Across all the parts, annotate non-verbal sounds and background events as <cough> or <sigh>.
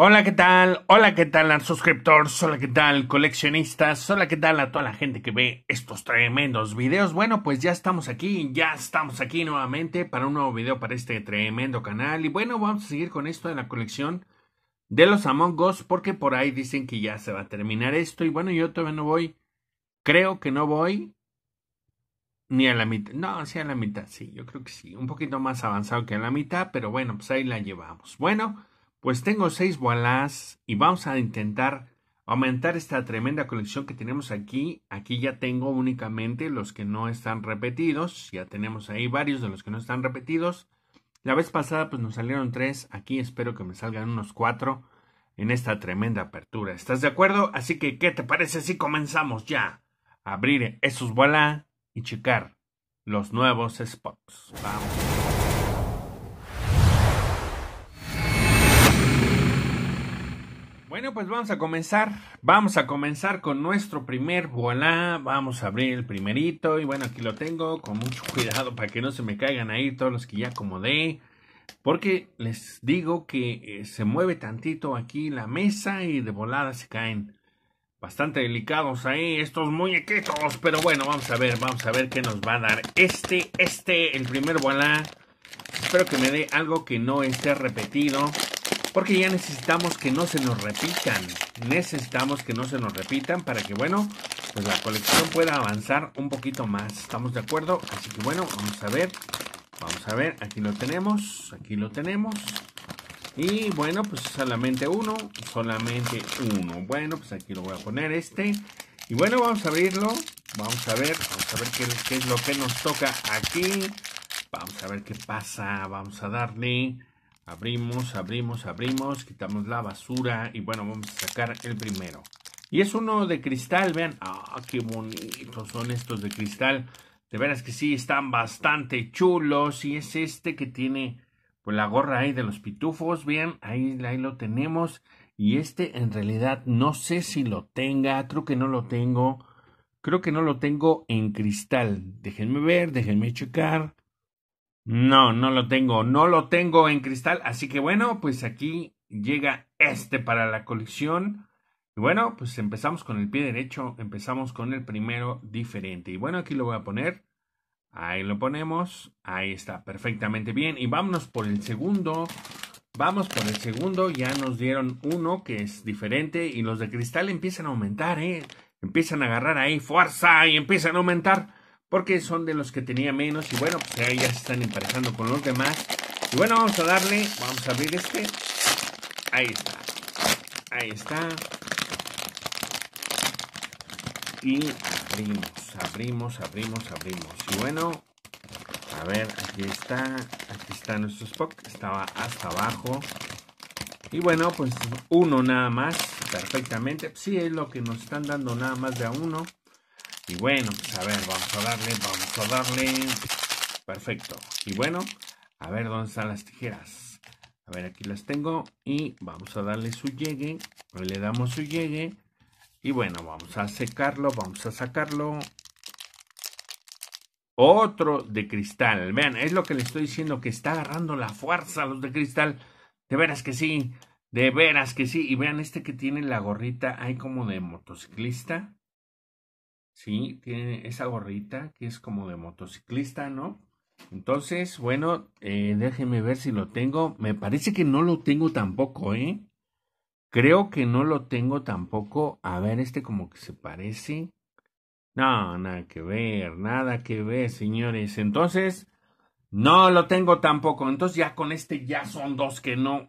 Hola, ¿qué tal? Hola, ¿qué tal al suscriptor, Hola, ¿qué tal coleccionistas? Hola, ¿qué tal a toda la gente que ve estos tremendos videos? Bueno, pues ya estamos aquí, ya estamos aquí nuevamente para un nuevo video para este tremendo canal. Y bueno, vamos a seguir con esto de la colección de los Among Us porque por ahí dicen que ya se va a terminar esto. Y bueno, yo todavía no voy, creo que no voy ni a la mitad. No, sí a la mitad, sí, yo creo que sí. Un poquito más avanzado que a la mitad, pero bueno, pues ahí la llevamos. Bueno... Pues tengo seis boalás y vamos a intentar aumentar esta tremenda colección que tenemos aquí. Aquí ya tengo únicamente los que no están repetidos. Ya tenemos ahí varios de los que no están repetidos. La vez pasada pues nos salieron tres. Aquí espero que me salgan unos cuatro en esta tremenda apertura. ¿Estás de acuerdo? Así que, ¿qué te parece si comenzamos ya? A abrir esos voilà y checar los nuevos spots. Vamos. Bueno, pues vamos a comenzar. Vamos a comenzar con nuestro primer volá. Vamos a abrir el primerito. Y bueno, aquí lo tengo con mucho <laughs> cuidado para que no se me caigan ahí todos los que ya acomodé. Porque les digo que eh, se mueve tantito aquí la mesa y de volada se caen. Bastante delicados ahí estos muñequitos. Pero bueno, vamos a ver, vamos a ver qué nos va a dar este, este, el primer voilà. Espero que me dé algo que no esté repetido porque ya necesitamos que no se nos repitan. Necesitamos que no se nos repitan para que, bueno, pues la colección pueda avanzar un poquito más. ¿Estamos de acuerdo? Así que, bueno, vamos a ver. Vamos a ver, aquí lo tenemos, aquí lo tenemos. Y bueno, pues solamente uno, solamente uno. Bueno, pues aquí lo voy a poner este. Y bueno, vamos a abrirlo. Vamos a ver, vamos a ver qué, es lo que nos toca aquí. Vamos a ver qué pasa. Vamos a darle. Abrimos, abrimos, abrimos, quitamos la basura y bueno, vamos a sacar el primero. Y es uno de cristal, vean, ah, qué bonitos son estos de cristal. De veras que sí, están bastante chulos y es este que tiene pues, la gorra ahí de los pitufos, Vean, ahí, ahí lo tenemos. Y este en realidad no sé si lo tenga, creo que no lo tengo. Creo que no lo tengo en cristal. Déjenme ver, déjenme checar. No, no lo tengo, no lo tengo en cristal, así que bueno, pues aquí llega este para la colección. Y bueno, pues empezamos con el pie derecho, empezamos con el primero diferente. Y bueno, aquí lo voy a poner, ahí lo ponemos, ahí está, perfectamente bien. Y vámonos por el segundo, vamos por el segundo, ya nos dieron uno que es diferente y los de cristal empiezan a aumentar, ¿eh? Empiezan a agarrar ahí fuerza y empiezan a aumentar porque son de los que tenía menos y bueno, pues ahí ya se están emparejando con los demás. Y bueno, vamos a darle, vamos a abrir este. Ahí está. Ahí está. Y abrimos, abrimos, abrimos, abrimos. Y bueno, a ver, aquí está, aquí está nuestro Spock, estaba hasta abajo. Y bueno, pues uno nada más, perfectamente. Sí, es lo que nos están dando nada más de a uno. Y bueno, pues a ver, vamos a darle, vamos a darle. Perfecto. Y bueno, a ver dónde están las tijeras. A ver, aquí las tengo. Y vamos a darle su llegue. le damos su llegue. Y bueno, vamos a secarlo, vamos a sacarlo. Otro de cristal. Vean, es lo que le estoy diciendo, que está agarrando la fuerza los de cristal. De veras que sí, de veras que sí. Y vean este que tiene la gorrita ahí como de motociclista. ¿sí? Tiene esa gorrita que es como de motociclista, ¿no? Entonces, bueno, eh, déjenme ver si lo tengo. Me parece que no lo tengo tampoco, ¿eh? Creo que no lo tengo tampoco. A ver, este como que se parece. No, nada que ver, nada que ver, señores. Entonces, no lo tengo tampoco. Entonces ya con este ya son dos que no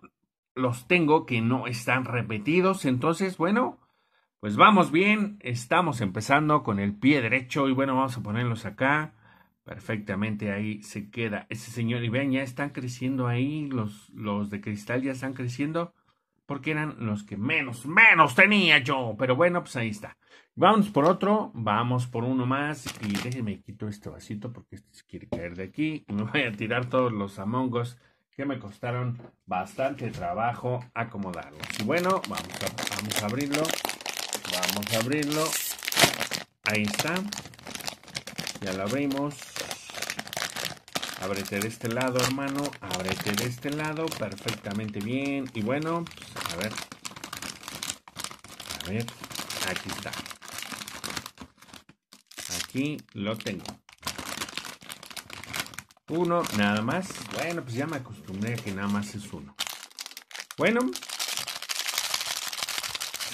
los tengo, que no están repetidos. Entonces, bueno, pues vamos bien, estamos empezando con el pie derecho y bueno, vamos a ponerlos acá. Perfectamente ahí se queda ese señor. Y vean, ya están creciendo ahí, los, los de cristal ya están creciendo porque eran los que menos, menos tenía yo. Pero bueno, pues ahí está. Vamos por otro, vamos por uno más. Y déjenme quito este vasito porque este quiere caer de aquí. Y <laughs> me voy a tirar todos los amongos que me costaron bastante trabajo acomodarlos. Y bueno, vamos vamos a abrirlo. Vamos a abrirlo. Ahí está. Ya lo abrimos. Ábrete de este lado, hermano. Ábrete de este lado. Perfectamente bien. Y bueno, pues, a ver. A ver. Aquí está. Aquí lo tengo. Uno, nada más. Bueno, pues ya me acostumbré a que nada más es uno. Bueno,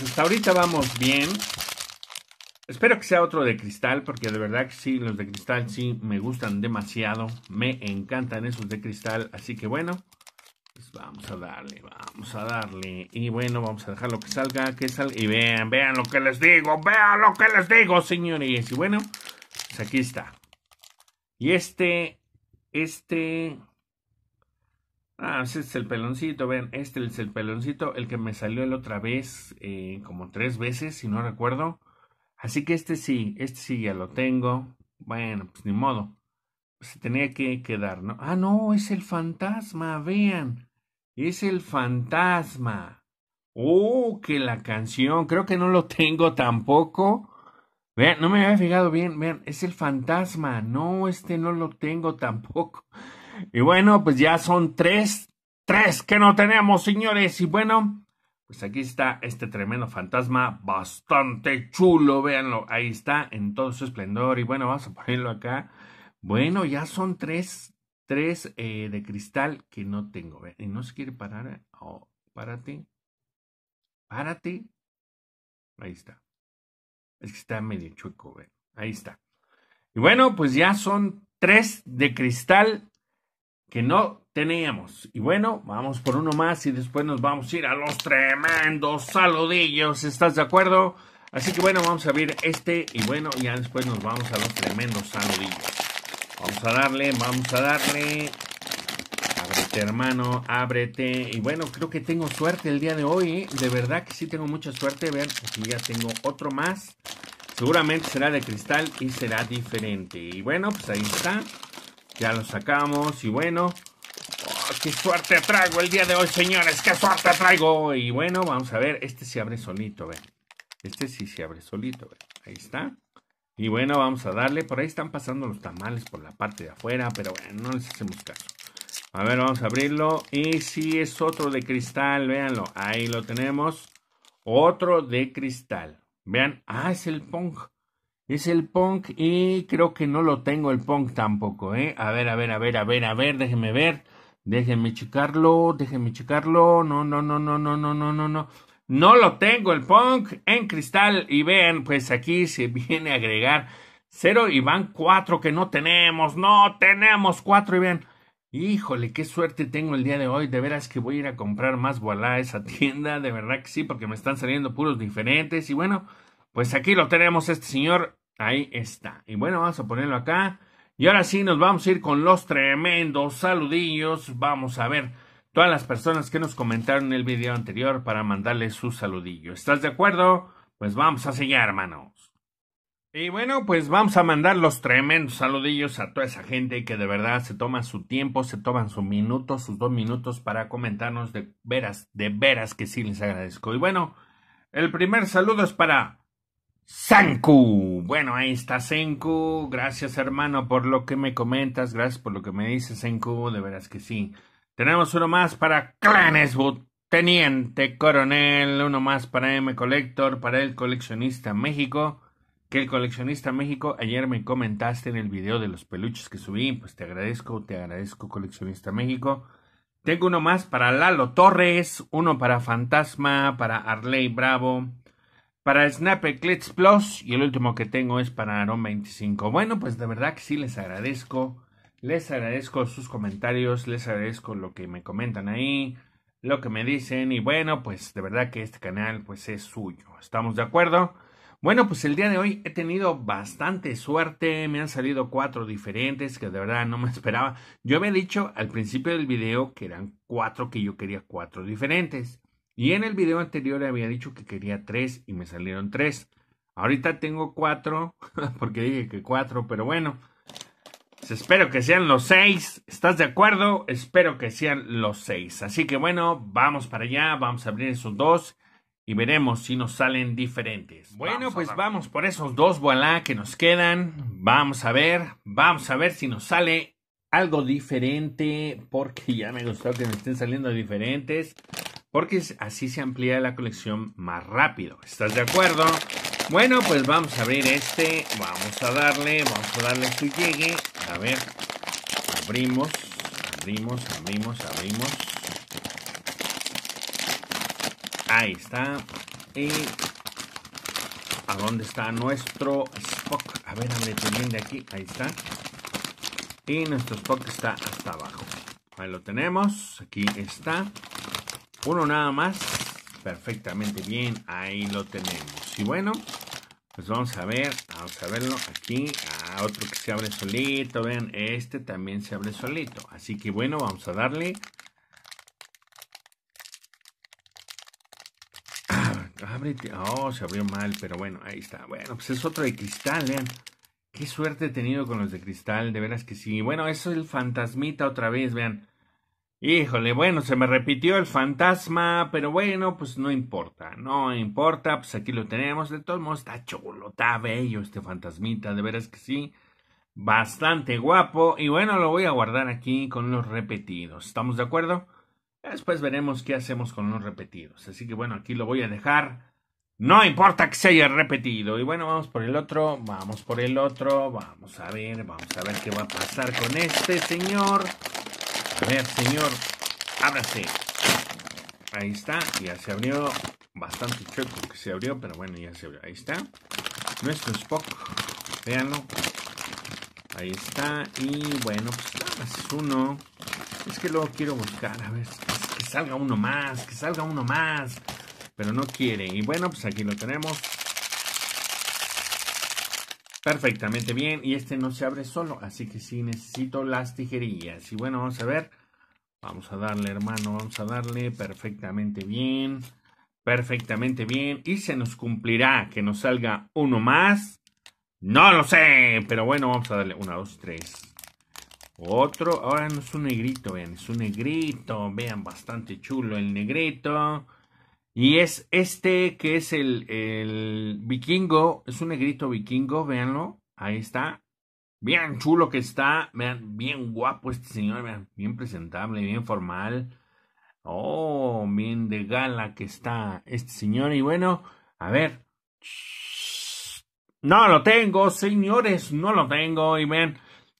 hasta ahorita vamos bien. Espero que sea otro de cristal, porque de verdad que sí, los de cristal sí me gustan demasiado. Me encantan esos de cristal, así que bueno, pues vamos a darle, vamos a darle. Y bueno, vamos a dejar lo que salga, que salga. Y vean, vean lo que les digo, vean lo que les digo, señores. Y bueno, pues aquí está. Y este, este, Ah, ese es el peloncito, vean, este es el peloncito, el que me salió la otra vez, eh, como tres veces, si no recuerdo. Así que este sí, este sí ya lo tengo. Bueno, pues ni modo. Pues se tenía que quedar, ¿no? Ah, no, es el fantasma, vean. Es el fantasma. Oh, que la canción, creo que no lo tengo tampoco. Vean, no me había fijado bien, vean, es el fantasma. No, este no lo tengo tampoco. Y bueno, pues ya son tres, tres que no tenemos, señores. Y bueno, pues aquí está este tremendo fantasma, bastante chulo, véanlo, ahí está en todo su esplendor. Y bueno, vamos a ponerlo acá. Bueno, ya son tres, tres eh, de cristal que no tengo. y no se quiere parar. Oh, párate. Párate. Ahí está. Es que está medio chueco, ve Ahí está. Y bueno, pues ya son tres de cristal que no teníamos. Y bueno, vamos por uno más y después nos vamos a ir a los tremendos saludillos. ¿Estás de acuerdo? Así que bueno, vamos a abrir este y bueno, ya después nos vamos a los tremendos saludillos. Vamos a darle, vamos a darle. Ábrete, hermano, ábrete. Y bueno, creo que tengo suerte el día de hoy. ¿eh? De verdad que sí tengo mucha suerte. ver, aquí ya tengo otro más. Seguramente será de cristal y será diferente. Y bueno, pues ahí está. Ya lo sacamos y bueno. Oh, ¡Qué suerte traigo el día de hoy, señores! ¡Qué suerte traigo! Y bueno, vamos a ver. Este se abre solito, ve. Este sí se abre solito, ¿ven? Ahí está. Y bueno, vamos a darle. Por ahí están pasando los tamales por la parte de afuera, pero bueno, no les hacemos caso. A ver, vamos a abrirlo. Y si es otro de cristal, véanlo. Ahí lo tenemos. Otro de cristal. Vean. Ah, es el Pong. Es el punk y creo que no lo tengo el punk tampoco, ¿eh? A ver, a ver, a ver, a ver, a ver, déjeme ver. Déjeme checarlo, déjeme checarlo. No, no, no, no, no, no, no, no, no. No lo tengo el punk en cristal. Y vean, pues aquí se <laughs> viene a agregar cero y van cuatro que no tenemos. No tenemos cuatro y vean. Híjole, qué suerte tengo el día de hoy. De veras que voy a ir a comprar más voilà a esa <laughs> tienda. De verdad que sí, porque me están saliendo puros diferentes. Y bueno, pues aquí lo tenemos, este señor. Ahí está. Y bueno, vamos a ponerlo acá. Y ahora sí, nos vamos a ir con los tremendos saludillos. Vamos a ver todas las personas que nos comentaron en el video anterior para mandarles su saludillo. ¿Estás de acuerdo? Pues vamos a seguir, hermanos. Y bueno, pues vamos a mandar los tremendos saludillos a toda esa gente que de verdad se toma su tiempo, se toman sus minutos, sus dos minutos para comentarnos de veras, de veras que sí les agradezco. Y bueno, el primer saludo es para Sanku. Bueno, ahí está Senku. Gracias, hermano, por lo que me comentas. Gracias por lo que me dices, Senku. De veras que sí. Tenemos uno más para Claneswood, Teniente Coronel. Uno más para M Collector, para el Coleccionista México. Que el Coleccionista México, ayer me comentaste en el video de los peluches que subí. Pues te agradezco, te agradezco, Coleccionista México. Tengo uno más para Lalo Torres, uno para Fantasma, para Arley Bravo para Snap Eclipse Plus y el último que tengo es para Aaron 25. Bueno, pues de verdad que sí les agradezco. Les agradezco sus comentarios, les agradezco lo que me comentan ahí, lo que me dicen y bueno, pues de verdad que este canal pues es suyo. ¿Estamos de acuerdo? Bueno, pues el día de hoy he tenido bastante suerte, me han salido cuatro diferentes que de verdad no me <laughs> esperaba. Yo había dicho al principio del video que eran cuatro que yo quería cuatro diferentes. Y en el video anterior había dicho que quería tres y me salieron tres. Ahorita tengo cuatro, <laughs> porque dije que cuatro, pero bueno. espero que sean los seis. ¿Estás de acuerdo? Espero que sean los seis. Así que bueno, vamos para allá, vamos a abrir esos dos y veremos si nos salen diferentes. Bueno, pues vamos por esos dos voilà que nos quedan. Vamos a ver, vamos a ver si nos sale algo diferente, porque ya me gustó que me estén saliendo diferentes porque así se amplía la colección más rápido. ¿Estás de acuerdo? Bueno, pues vamos a abrir este, vamos a darle, vamos a darle su llegue. A ver, abrimos, abrimos, abrimos, abrimos. Ahí está. Y ¿A dónde está nuestro Spock? A ver, abre también de aquí. Ahí está. Y nuestro Spock está hasta abajo. Ahí lo tenemos. Aquí está. Uno nada más. Perfectamente bien. Ahí lo tenemos. Y bueno, pues vamos a ver. Vamos a verlo aquí. Ah, otro que se abre solito. Vean, este también se abre solito. Así que bueno, vamos a darle. Ah, Oh, se abrió mal, pero bueno, ahí está. Bueno, pues es otro de cristal, vean. Qué suerte he tenido con los de cristal, de veras que sí. Bueno, eso es el fantasmita otra vez, vean. Híjole, bueno, se me repitió el fantasma, pero bueno, pues no importa, no importa, pues aquí lo tenemos, de todos modos está chulo, está bello este fantasmita, de veras que sí, bastante guapo, y bueno, lo voy a guardar aquí con los repetidos, ¿estamos de acuerdo? Después veremos qué hacemos con los repetidos, así que bueno, aquí lo voy a dejar, no importa que se haya repetido, y bueno, vamos por el otro, vamos por el otro, vamos a ver, vamos a ver qué va a pasar con este señor... A ver, señor, ábrase. Ahí está, ya se abrió. Bastante chueco que se abrió, pero bueno, ya se abrió. Ahí está. Nuestro Spock. Véanlo. Ahí está. Y bueno, pues nada es uno. Es que luego quiero buscar, a ver, que salga uno más, que salga uno más. Pero no quiere. Y bueno, pues aquí lo tenemos perfectamente bien y este no se abre solo, así que sí necesito las tijerillas. Y bueno, vamos a ver, vamos a darle hermano, vamos a darle perfectamente bien, perfectamente bien y se nos cumplirá que nos salga uno más. No lo sé, pero bueno, vamos a darle una, dos, tres. Otro, ahora no es un negrito, vean, es un negrito, vean, bastante chulo el negrito. Y es este que es el, el vikingo, es un negrito vikingo, véanlo, ahí está. Bien chulo que está, vean, bien guapo este señor, vean, bien presentable, bien formal. Oh, bien de gala que está este señor. Y bueno, a ver. No lo tengo, señores, no lo tengo. Y vean,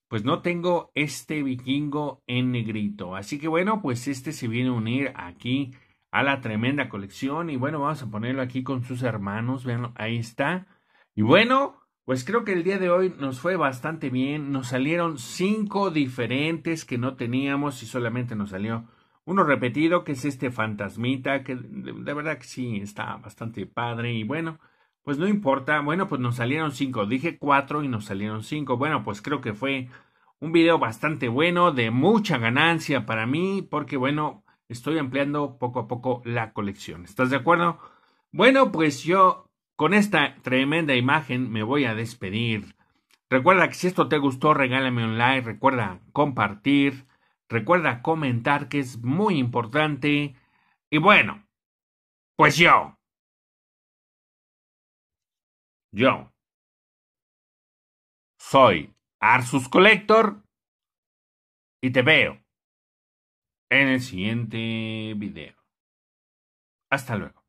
pues no tengo este vikingo en negrito. Así que bueno, pues este se viene a unir aquí a la tremenda colección. Y bueno, vamos a ponerlo aquí con sus hermanos. vean ahí está. Y bueno, pues creo que el día de hoy nos fue bastante bien. Nos salieron cinco diferentes que no teníamos y solamente nos salió uno repetido, que es este fantasmita, que de, de verdad que sí está bastante padre. Y bueno, pues no importa. Bueno, pues nos salieron cinco. Dije cuatro y nos salieron cinco. Bueno, pues creo que fue un video bastante bueno, de mucha ganancia para mí, porque bueno, estoy ampliando poco a poco la colección. ¿Estás de acuerdo? Bueno, pues yo con esta tremenda imagen me voy a despedir. Recuerda que si esto te gustó, regálame un like, recuerda compartir, recuerda comentar que es muy importante. Y bueno, pues yo. Yo. Soy Arsus Collector y te veo en el siguiente video. Hasta luego.